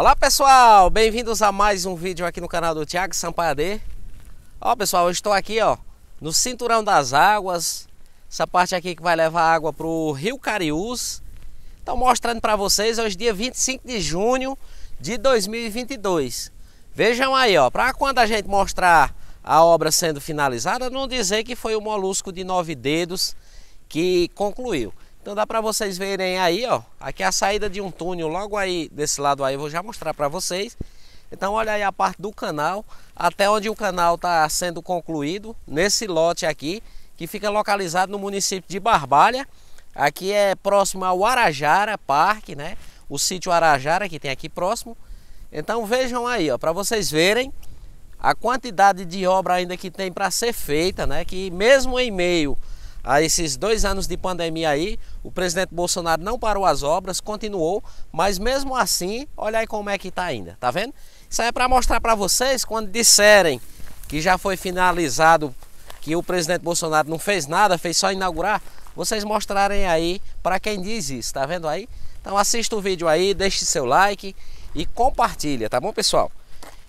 Olá pessoal, bem-vindos a mais um vídeo aqui no canal do Thiago Sampaadê. Ó pessoal, eu estou aqui ó, no Cinturão das Águas, essa parte aqui que vai levar água para o Rio Cariús. Estou mostrando para vocês hoje dia 25 de junho de 2022. Vejam aí ó, para quando a gente mostrar a obra sendo finalizada, não dizer que foi o molusco de nove dedos que concluiu. Então dá para vocês verem aí, ó. Aqui é a saída de um túnel, logo aí desse lado aí, eu vou já mostrar para vocês. Então olha aí a parte do canal, até onde o canal está sendo concluído, nesse lote aqui, que fica localizado no município de Barbalha. Aqui é próximo ao Arajara Parque, né? O sítio Arajara que tem aqui próximo. Então vejam aí, ó, para vocês verem a quantidade de obra ainda que tem para ser feita, né? Que mesmo em meio a esses dois anos de pandemia aí, o presidente Bolsonaro não parou as obras, continuou, mas mesmo assim, olha aí como é que está ainda, tá vendo? Isso aí é para mostrar para vocês quando disserem que já foi finalizado, que o presidente Bolsonaro não fez nada, fez só inaugurar, vocês mostrarem aí para quem diz isso, tá vendo aí? Então assista o vídeo aí, deixe seu like e compartilha, tá bom pessoal?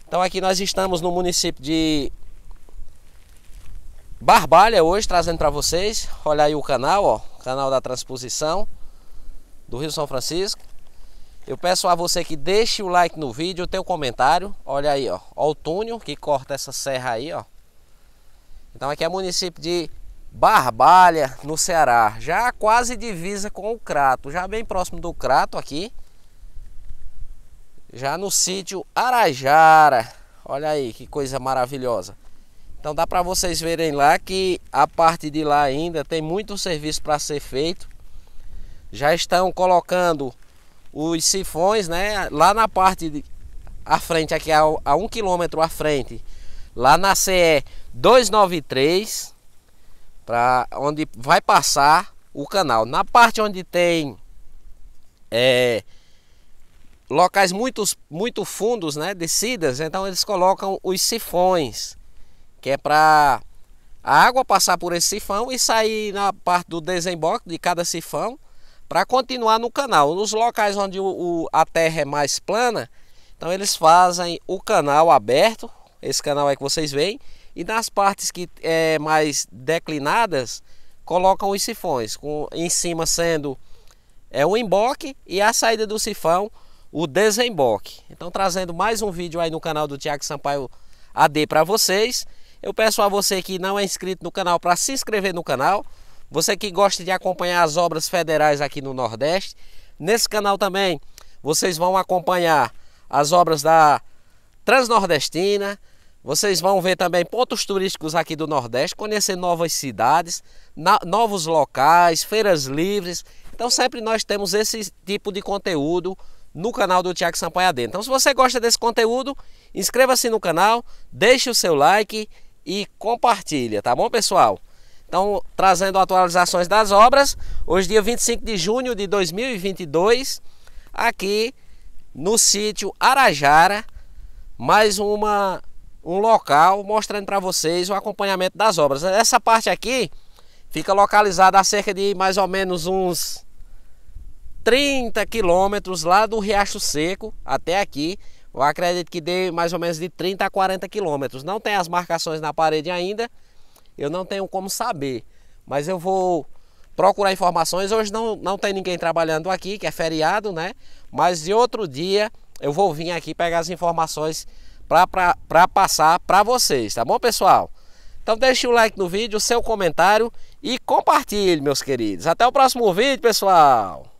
Então aqui nós estamos no município de Barbalha hoje trazendo para vocês. Olha aí o canal, ó, canal da transposição do Rio São Francisco. Eu peço a você que deixe o like no vídeo, o teu comentário. Olha aí, ó, ó o túnel que corta essa serra aí, ó. Então aqui é município de Barbalha, no Ceará. Já quase divisa com o Crato, já bem próximo do Crato aqui. Já no sítio Arajara. Olha aí que coisa maravilhosa. Então dá para vocês verem lá que a parte de lá ainda tem muito serviço para ser feito. Já estão colocando os sifões, né? Lá na parte de, à frente, aqui a, a um quilômetro à frente, lá na CE 293, para onde vai passar o canal. Na parte onde tem é, locais muito, muito fundos, né? Descidas, então eles colocam os sifões que é para a água passar por esse sifão e sair na parte do desemboque de cada sifão para continuar no canal. Nos locais onde o, o, a terra é mais plana, então eles fazem o canal aberto, esse canal é que vocês veem, e nas partes que é mais declinadas, colocam os sifões, com, em cima sendo é o emboque e a saída do sifão, o desemboque. Então trazendo mais um vídeo aí no canal do Tiago Sampaio AD para vocês. Eu peço a você que não é inscrito no canal para se inscrever no canal. Você que gosta de acompanhar as obras federais aqui no Nordeste. Nesse canal também vocês vão acompanhar as obras da Transnordestina. Vocês vão ver também pontos turísticos aqui do Nordeste, conhecer novas cidades, novos locais, feiras livres. Então sempre nós temos esse tipo de conteúdo no canal do Tiago Sampaio Adentro. Então se você gosta desse conteúdo, inscreva-se no canal, deixe o seu like e compartilha, tá bom, pessoal? Então, trazendo atualizações das obras, hoje dia 25 de junho de 2022, aqui no sítio Arajara, mais uma um local mostrando para vocês o acompanhamento das obras. Essa parte aqui fica localizada a cerca de mais ou menos uns 30 quilômetros lá do Riacho Seco até aqui, eu acredito que dê mais ou menos de 30 a 40 quilômetros. Não tem as marcações na parede ainda, eu não tenho como saber. Mas eu vou procurar informações. Hoje não, não tem ninguém trabalhando aqui, que é feriado, né? Mas de outro dia eu vou vir aqui pegar as informações para passar para vocês, tá bom, pessoal? Então deixe o like no vídeo, seu comentário e compartilhe, meus queridos. Até o próximo vídeo, pessoal!